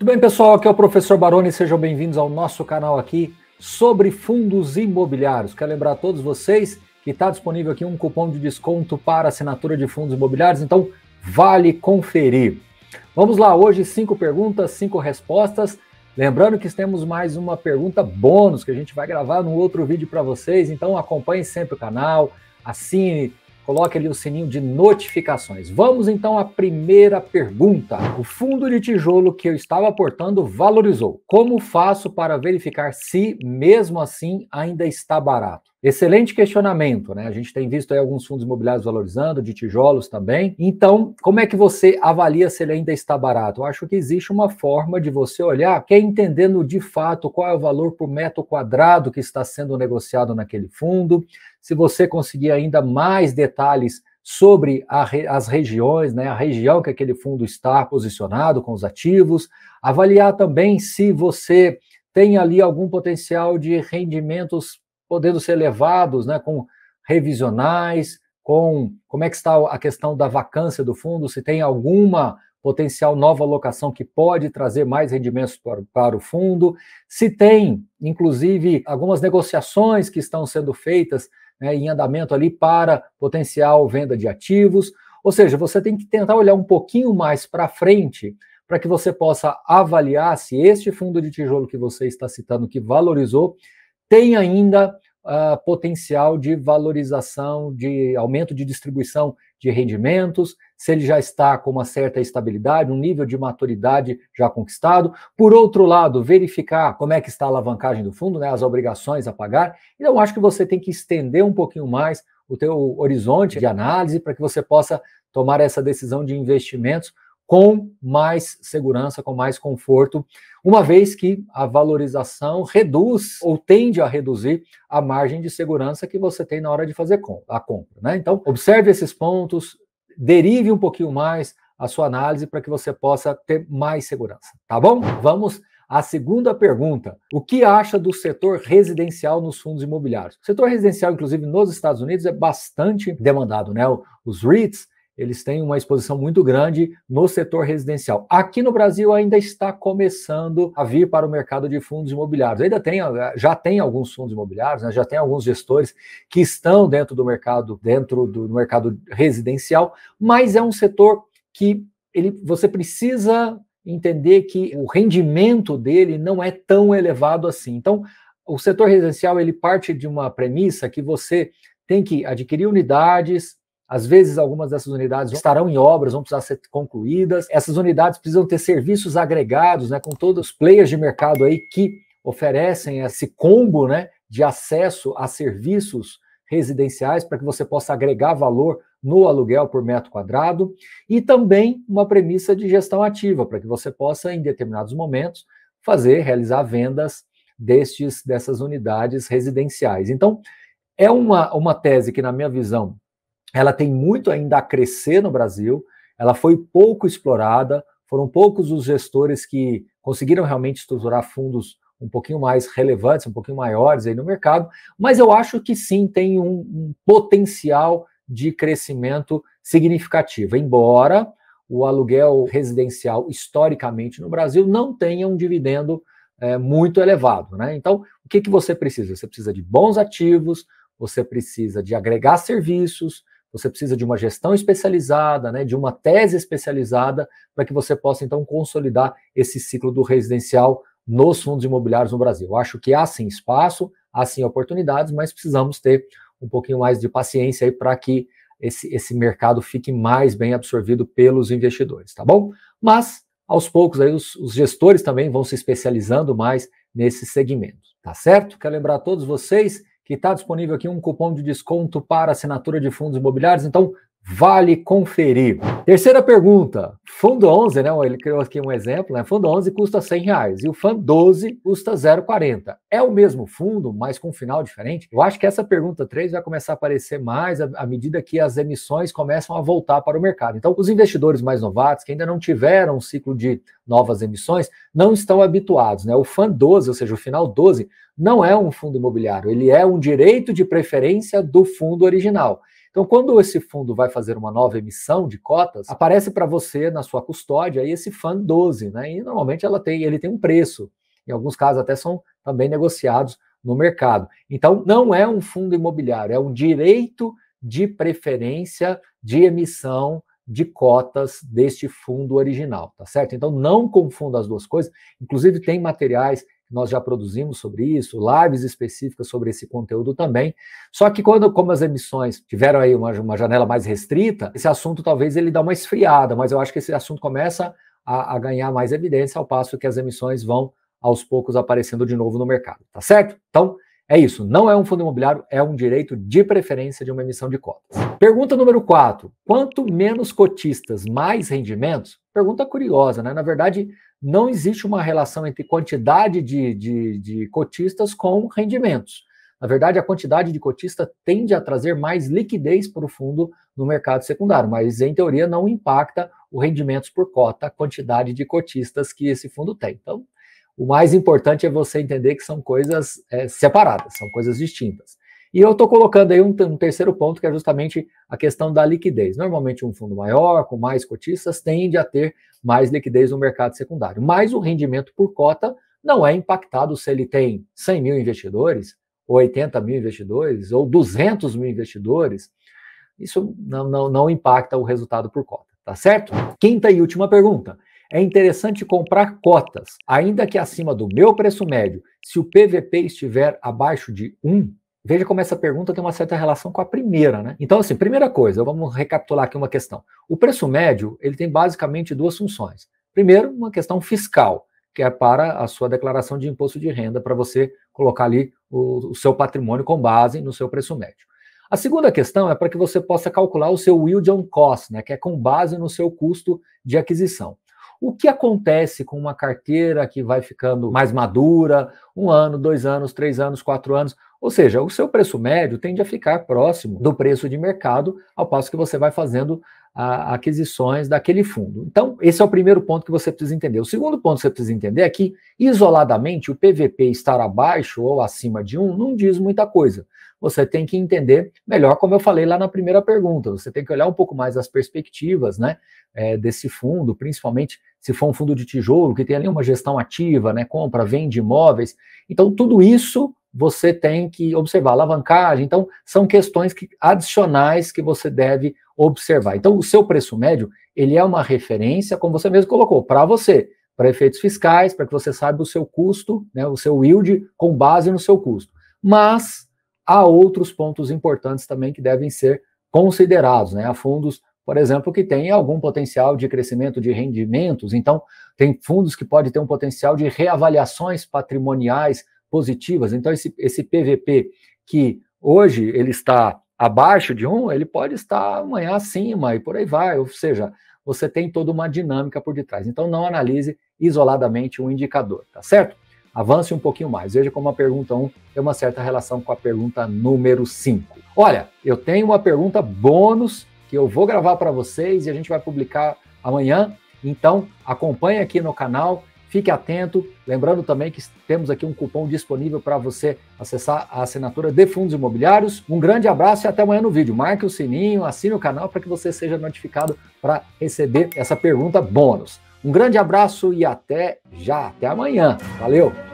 Muito bem, pessoal, aqui é o professor Baroni, sejam bem-vindos ao nosso canal aqui sobre fundos imobiliários. Quero lembrar a todos vocês que está disponível aqui um cupom de desconto para assinatura de fundos imobiliários, então vale conferir. Vamos lá, hoje cinco perguntas, cinco respostas. Lembrando que temos mais uma pergunta bônus que a gente vai gravar num outro vídeo para vocês, então acompanhe sempre o canal, assine, Coloque ali o sininho de notificações. Vamos então à primeira pergunta. O fundo de tijolo que eu estava aportando valorizou. Como faço para verificar se, mesmo assim, ainda está barato? Excelente questionamento, né? A gente tem visto aí alguns fundos imobiliários valorizando, de tijolos também. Então, como é que você avalia se ele ainda está barato? Eu acho que existe uma forma de você olhar, que é entendendo de fato qual é o valor por metro quadrado que está sendo negociado naquele fundo. Se você conseguir ainda mais detalhes sobre a, as regiões, né, a região que aquele fundo está posicionado com os ativos, avaliar também se você tem ali algum potencial de rendimentos podendo ser levados né, com revisionais, com como é que está a questão da vacância do fundo, se tem alguma potencial nova alocação que pode trazer mais rendimentos para, para o fundo, se tem, inclusive, algumas negociações que estão sendo feitas né, em andamento ali para potencial venda de ativos. Ou seja, você tem que tentar olhar um pouquinho mais para frente para que você possa avaliar se este fundo de tijolo que você está citando que valorizou tem ainda uh, potencial de valorização, de aumento de distribuição de rendimentos, se ele já está com uma certa estabilidade, um nível de maturidade já conquistado. Por outro lado, verificar como é que está a alavancagem do fundo, né, as obrigações a pagar. Então, acho que você tem que estender um pouquinho mais o teu horizonte de análise para que você possa tomar essa decisão de investimentos com mais segurança, com mais conforto, uma vez que a valorização reduz ou tende a reduzir a margem de segurança que você tem na hora de fazer a compra. Né? Então, observe esses pontos, derive um pouquinho mais a sua análise para que você possa ter mais segurança, tá bom? Vamos a segunda pergunta: o que acha do setor residencial nos fundos imobiliários? O setor residencial, inclusive nos Estados Unidos, é bastante demandado, né? Os REITs eles têm uma exposição muito grande no setor residencial. Aqui no Brasil ainda está começando a vir para o mercado de fundos imobiliários. Ainda tem, eh, já tem alguns fundos imobiliários, né? já tem alguns gestores que estão dentro do mercado, dentro do mercado residencial, mas é um setor que ele, você precisa entender que o rendimento dele não é tão elevado assim. Então, o setor residencial ele parte de uma premissa que você tem que adquirir unidades, às vezes, algumas dessas unidades estarão em obras, vão precisar ser concluídas. Essas unidades precisam ter serviços agregados, né, com todos os players de mercado aí que oferecem esse combo, né, de acesso a serviços residenciais para que você possa agregar valor no aluguel por metro quadrado e também uma premissa de gestão ativa para que você possa em determinados momentos fazer realizar vendas destes dessas unidades residenciais. Então, é uma, uma tese que na minha visão ela tem muito ainda a crescer no Brasil, ela foi pouco explorada, foram poucos os gestores que conseguiram realmente estruturar fundos um pouquinho mais relevantes, um pouquinho maiores aí no mercado, mas eu acho que sim tem um, um potencial de crescimento significativo, embora o aluguel residencial historicamente no Brasil não tenha um dividendo é, muito elevado. Né? Então, o que, que você precisa? Você precisa de bons ativos, você precisa de agregar serviços, você precisa de uma gestão especializada, né, de uma tese especializada, para que você possa, então, consolidar esse ciclo do residencial nos fundos imobiliários no Brasil. Eu acho que há sim espaço, há sim oportunidades, mas precisamos ter um pouquinho mais de paciência aí para que esse, esse mercado fique mais bem absorvido pelos investidores, tá bom? Mas, aos poucos, aí os, os gestores também vão se especializando mais nesse segmento, tá certo? Quero lembrar a todos vocês que está disponível aqui um cupom de desconto para assinatura de fundos imobiliários. Então, Vale conferir. Terceira pergunta. Fundo 11, né? Ele criou aqui um exemplo, né? Fundo 11 custa 100 reais e o Fundo 12 custa 0,40. É o mesmo fundo, mas com um final diferente? Eu acho que essa pergunta 3 vai começar a aparecer mais à medida que as emissões começam a voltar para o mercado. Então, os investidores mais novatos, que ainda não tiveram um ciclo de novas emissões, não estão habituados, né? O Fundo 12, ou seja, o final 12, não é um fundo imobiliário, ele é um direito de preferência do fundo original. Então, quando esse fundo vai fazer uma nova emissão de cotas, aparece para você na sua custódia aí esse FAN 12, né? E normalmente ela tem, ele tem um preço. Em alguns casos até são também negociados no mercado. Então, não é um fundo imobiliário, é um direito de preferência de emissão de cotas deste fundo original, tá certo? Então não confunda as duas coisas. Inclusive tem materiais nós já produzimos sobre isso, lives específicas sobre esse conteúdo também. Só que quando, como as emissões tiveram aí uma, uma janela mais restrita, esse assunto talvez ele dá uma esfriada, mas eu acho que esse assunto começa a, a ganhar mais evidência ao passo que as emissões vão aos poucos aparecendo de novo no mercado, tá certo? Então, é isso, não é um fundo imobiliário, é um direito de preferência de uma emissão de cotas. Pergunta número 4. Quanto menos cotistas, mais rendimentos? Pergunta curiosa, né? Na verdade, não existe uma relação entre quantidade de, de, de cotistas com rendimentos. Na verdade, a quantidade de cotista tende a trazer mais liquidez para o fundo no mercado secundário, mas em teoria não impacta o rendimento por cota, a quantidade de cotistas que esse fundo tem. Então, o mais importante é você entender que são coisas é, separadas, são coisas distintas. E eu estou colocando aí um, um, terceiro ponto, que é justamente a questão da liquidez. Normalmente, um fundo maior, com mais cotistas, tende a ter mais liquidez no mercado secundário. Mas o rendimento por cota não é impactado se ele tem 100 mil investidores, ou 80 mil investidores, ou 200 mil investidores. Isso não, não, não impacta o resultado por cota, tá certo? Quinta e última pergunta. É interessante comprar cotas, ainda que acima do meu preço médio, se o PVP estiver abaixo de 1? Veja como essa pergunta tem uma certa relação com a primeira, né? Então, assim, primeira coisa, vamos recapitular aqui uma questão. O preço médio, ele tem basicamente duas funções. Primeiro, uma questão fiscal, que é para a sua declaração de imposto de renda, para você colocar ali o, o seu patrimônio com base no seu preço médio. A segunda questão é para que você possa calcular o seu yield on cost, né, que é com base no seu custo de aquisição. O que acontece com uma carteira que vai ficando mais madura, um ano, dois anos, três anos, quatro anos? Ou seja, o seu preço médio tende a ficar próximo do preço de mercado, ao passo que você vai fazendo a, aquisições daquele fundo. Então, esse é o primeiro ponto que você precisa entender. O segundo ponto que você precisa entender é que, isoladamente, o PVP estar abaixo ou acima de um não diz muita coisa. Você tem que entender melhor, como eu falei lá na primeira pergunta. Você tem que olhar um pouco mais as perspectivas né, é, desse fundo, principalmente se for um fundo de tijolo, que tem ali uma gestão ativa, né, compra, vende imóveis. Então, tudo isso você tem que observar alavancagem. Então, são questões que, adicionais que você deve observar. Então, o seu preço médio, ele é uma referência, como você mesmo colocou, para você, para efeitos fiscais, para que você saiba o seu custo, né, o seu yield com base no seu custo. Mas há outros pontos importantes também que devem ser considerados, né? Há fundos, por exemplo, que têm algum potencial de crescimento de rendimentos, então tem fundos que podem ter um potencial de reavaliações patrimoniais positivas. Então, esse, esse PVP que hoje ele está abaixo de um, ele pode estar amanhã acima e por aí vai. Ou seja, você tem toda uma dinâmica por detrás. Então, não analise isoladamente um indicador, tá certo? Avance um pouquinho mais. Veja como a pergunta 1 tem uma certa relação com a pergunta número 5. Olha, eu tenho uma pergunta bônus que eu vou gravar para vocês e a gente vai publicar amanhã. Então, acompanhe aqui no canal, Fique atento, lembrando também que temos aqui um cupom disponível para você acessar a assinatura de fundos imobiliários. Um grande abraço e até amanhã no vídeo. Marque o sininho, assine o canal para que você seja notificado para receber essa pergunta bônus. Um grande abraço e até já, até amanhã. Valeu!